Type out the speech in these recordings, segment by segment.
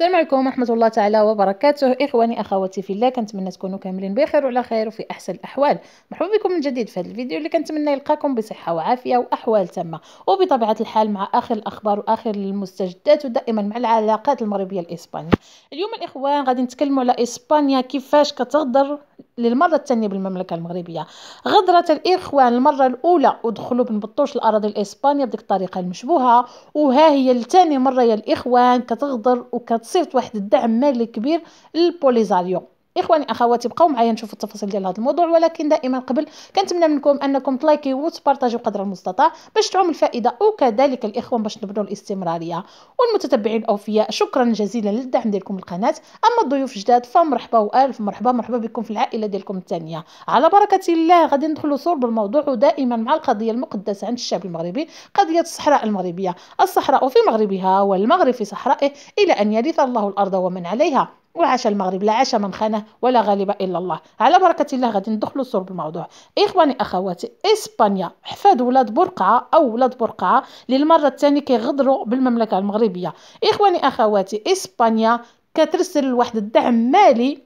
السلام عليكم ورحمة الله تعالى وبركاته إخواني أخواتي في الله كنتمنى تكونوا كاملين بخير وعلى خير وفي أحسن الأحوال مرحبا بكم من جديد في هذا الفيديو اللي كنتمنى يلقاكم بصحة وعافية وأحوال تامة وبطبيعة الحال مع آخر الأخبار وآخر المستجدات ودائما مع العلاقات المغربية الإسبانية اليوم الإخوان غادي نتكلموا على إسبانيا كيفاش كتهضر للمرة الثانية بالمملكة المغربية غدرت الإخوان المرة الأولى ودخلوا بن بطوش الأراضي الإسبانية بديك الطريقة المشبوهة وها هي الثاني مرة يا الإخوان كتغدر وكتصيفط واحد الدعم مالي كبير للبوليزاريو اخواني اخواتي بقاو معايا نشوفوا التفاصيل ديال هذا الموضوع ولكن دائما قبل كنتمنى منكم انكم تلايكيو وتبارطاجيو قدر المستطاع باش تعم الفائده وكذلك الاخوان باش نبنوا الاستمراريه والمتتبعين الاوفياء شكرا جزيلا للدعم ديالكم القناه اما الضيوف جداد فمرحبا والف مرحبا مرحبا بكم في العائله ديالكم الثانيه على بركه الله غادي ندخلوا صلب الموضوع ودائما مع القضيه المقدسه عند الشعب المغربي قضيه الصحراء المغربيه الصحراء في مغربها والمغرب في صحرائه الى ان يرث الله الارض ومن عليها وعاش المغرب لا عاش من خانه ولا غالب الا الله على بركه الله غادي ندخلوا صور بالموضوع اخواني اخواتي اسبانيا حفاد ولاد برقعه او ولاد برقعه للمره الثانيه كيغدروا بالمملكه المغربيه اخواني اخواتي اسبانيا كترسل واحد الدعم مالي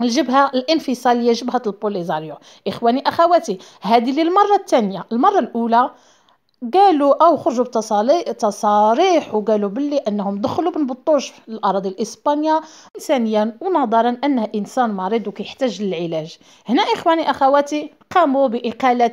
الجبهه الانفصاليه جبهه البوليزاريو اخواني اخواتي هذه للمره الثانيه المره الاولى قالوا او خرجوا بتصاريح وقالوا باللي انهم دخلوا بن بطوش الاراضي الاسبانيا انسانيا ونظرا انه انسان مريض وكيحتاج للعلاج هنا اخواني اخواتي قاموا باقاله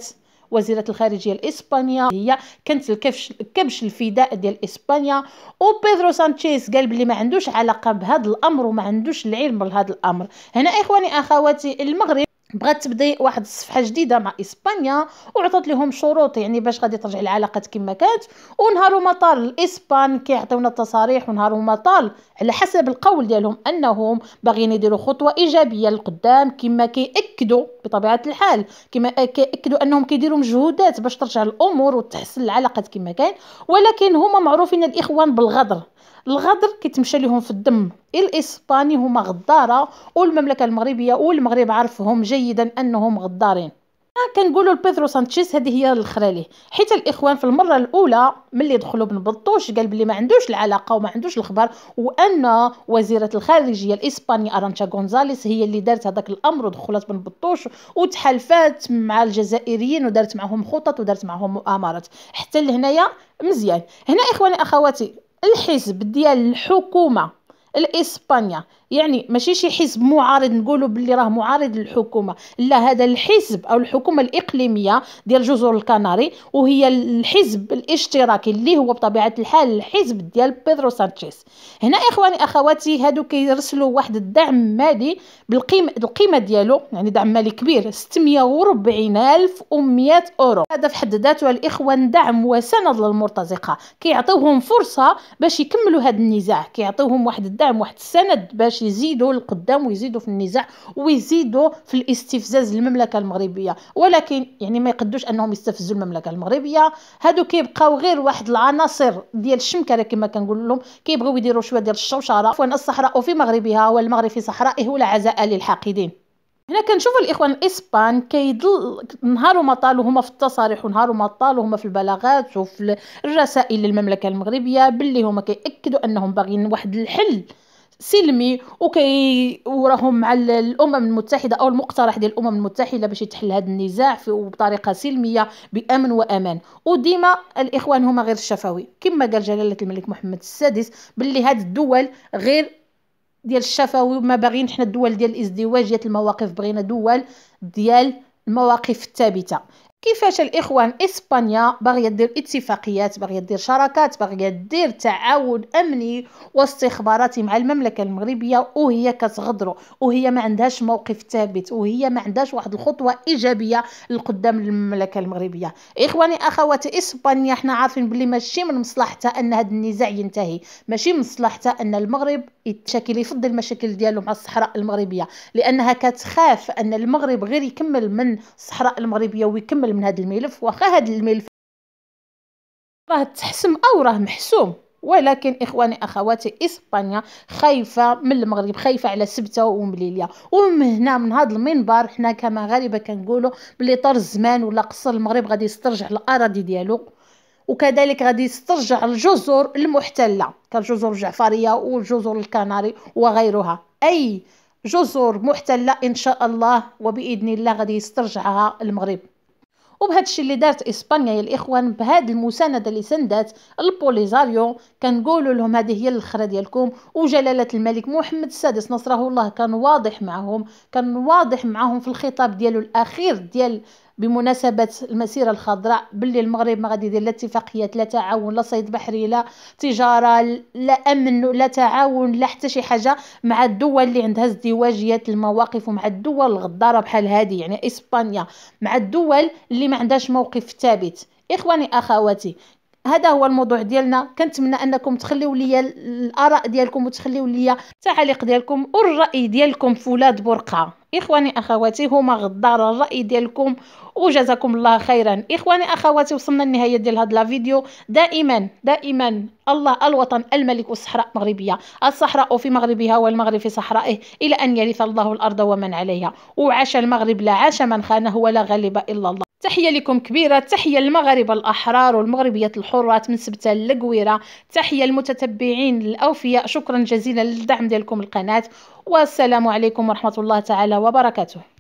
وزيرة الخارجية الإسبانية هي كانت الكبش, الكبش الفداء ديال إسبانيا وبيدرو سانشيز قال بلي ما عندوش علاقة بهذا الأمر وما عندوش العلم بهذا الأمر هنا إخواني أخواتي المغرب بغات تبدا واحد الصفحه جديده مع اسبانيا وعطات لهم شروط يعني باش غادي ترجع العلاقات كما كانت ونهار وما طال الاسبان كيعطيونا التصاريح ونهار وما طال على حسب القول ديالهم انهم باغيين يديروا خطوه ايجابيه للقدام كما كياكدوا بطبيعه الحال كما كياكدوا انهم كيديروا مجهودات باش ترجع الامور وتحسن العلاقات كما كان ولكن هما معروفين الاخوان بالغدر الغدر كيتمشى لهم في الدم الاسباني هما غداره والمملكه المغربيه والمغرب عرفهم جيدا انهم غدارين كنقولوا لبيدرو سانتشيز هذه هي الخرالي حيت الاخوان في المره الاولى ملي دخلوا بن بطوش قال بلي ما عندوش العلاقه وما عندوش الخبر وان وزيره الخارجيه الاسبانيه ارانشا غونزاليس هي اللي دارت هذاك الامر ودخلت بن بطوش وتحالفات مع الجزائريين ودارت معهم خطط ودارت معهم مؤامرات حتى لهنايا مزيان هنا اخواني اخواتي الحزب ديال الحكومه الاسبانيا يعني ماشي شي حزب معارض نقولوا باللي راه معارض للحكومه لا هذا الحزب او الحكومه الاقليميه ديال جزر الكناري وهي الحزب الاشتراكي اللي هو بطبيعه الحال الحزب ديال بيدرو سانشيز هنا اخواني اخواتي هادو كيرسلوا واحد الدعم مالي بالقيمه القيمه ديالو يعني دعم مالي كبير 640100 اورو هذا في حد ذاته الاخوان دعم وسند للمرتزقه كيعطيوهم فرصه باش يكملوا هذا النزاع كيعطيوهم واحد الدعم تاعهم واحد السند باش يزيدوا القدام ويزيدوا في النزاع ويزيدوا في الاستفزاز للمملكه المغربيه ولكن يعني ما يقدوش انهم يستفزوا المملكه المغربيه هادو كيبقاو غير واحد العناصر ديال الشمكره كما كنقول لهم كيبغيو يديروا شويه ديال الشوشره فين الصحراء في مغربها والمغرب في صحرائه ولا عزاء للحاقدين هنا كنشوفوا الاخوان الاسبان كيضل نهار وما طالوا هما في التصاريح ونهار وما طالوا هما في البلاغات وفي الرسائل للمملكه المغربيه باللي هما كياكدوا انهم باغيين واحد الحل سلمي وكي وراهم مع الامم المتحده او المقترح ديال الامم المتحده باش يتحل هذا النزاع في بطريقه سلميه بامن وامان وديما الاخوان هما غير الشفوي كما قال جلاله الملك محمد السادس باللي هاد الدول غير ديال الشفوي وما باغيين حنا الدول ديال الازدواجيه المواقف بغينا دول ديال المواقف الثابته كيفاش الاخوان اسبانيا باغيه دير اتفاقيات باغيه دير شراكات باغيه دير تعاون امني واستخباراتي مع المملكه المغربيه وهي كتغدرو وهي ما عندهاش موقف ثابت وهي ما عندهاش واحد الخطوه ايجابيه لقدام المملكه المغربيه اخواني اخواتي اسبانيا حنا عارفين بلي ماشي من مصلحتها ان هذا النزاع ينتهي ماشي من مصلحتها ان المغرب يتشكل يفضل المشاكل ديالو مع الصحراء المغربيه لانها كتخاف ان المغرب غير يكمل من الصحراء المغربيه ويكمل من هذا الملف واخا هذا الملف راه تحسم او راه محسوم ولكن اخواني اخواتي اسبانيا خايفه من المغرب خايفه على سبته ومليليه ومن هنا من هذا المنبر حنا كمغاربه كنقولوا بلي طر الزمان ولا قصر المغرب غادي يسترجع الاراضي ديالو وكذلك غادي يسترجع الجزر المحتله كالجزر الجعفريه والجزر الكناري وغيرها اي جزر محتله ان شاء الله وباذن الله غادي يسترجعها المغرب وبهذا الشيء اللي دارت اسبانيا يا الاخوان بهذه المسانده اللي سندات البوليزاريو كنقولوا لهم هذه هي الاخره ديالكم وجلاله الملك محمد السادس نصره الله كان واضح معهم كان واضح معهم في الخطاب ديالو الاخير ديال بمناسبه المسيره الخضراء باللي المغرب ما غادي يدير لا اتفاقيات لا تعاون لا صيد بحري لا تجاره لا امن لا تعاون لا حتى شي حاجه مع الدول اللي عندها ازدواجيات المواقف ومع الدول الغداره بحال هذه يعني اسبانيا مع الدول اللي ما عندهاش موقف ثابت اخواني اخواتي هذا هو الموضوع ديالنا كنتمنى انكم تخليو ليا الاراء ديالكم وتخليو ليا التعاليق ديالكم والراي ديالكم في ولاد برقه اخواني اخواتي هما غدار الراي ديالكم وجزاكم الله خيرا اخواني اخواتي وصلنا للنهايه ديال هذا الفيديو دائما دائما الله الوطن الملك الصحراء المغربية الصحراء في مغربها والمغرب في صحرائه إلى أن يرث الله الأرض ومن عليها وعاش المغرب لا عاش من خانه ولا غلب إلا الله تحيه لكم كبيره تحيه المغرب الاحرار والمغربيات الحرات من سبته للقويره تحيه المتتبعين الاوفياء شكرا جزيلا للدعم ديالكم القناه والسلام عليكم ورحمه الله تعالى وبركاته